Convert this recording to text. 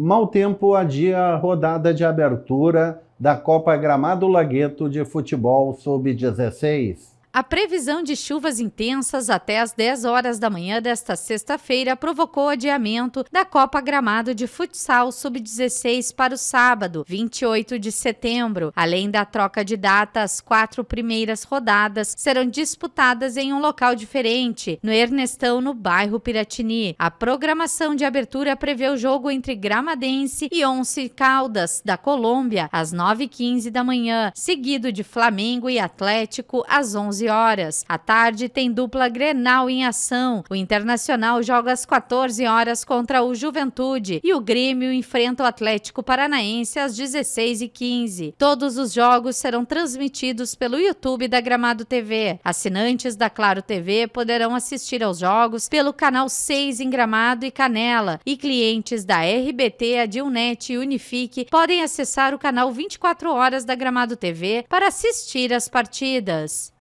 Mal tempo adia a rodada de abertura da Copa Gramado Lagueto de Futebol Sub-16. A previsão de chuvas intensas até as 10 horas da manhã desta sexta-feira provocou adiamento da Copa Gramado de Futsal Sub-16 para o sábado, 28 de setembro. Além da troca de data, as quatro primeiras rodadas serão disputadas em um local diferente, no Ernestão, no bairro Piratini. A programação de abertura prevê o jogo entre Gramadense e Once Caldas, da Colômbia, às 9h15 da manhã, seguido de Flamengo e Atlético às 11 h horas. À tarde tem dupla Grenal em ação. O Internacional joga às 14 horas contra o Juventude e o Grêmio enfrenta o Atlético Paranaense às 16h15. Todos os jogos serão transmitidos pelo YouTube da Gramado TV. Assinantes da Claro TV poderão assistir aos jogos pelo canal 6 em Gramado e Canela e clientes da RBT, Adilnet e Unifique podem acessar o canal 24 horas da Gramado TV para assistir às partidas.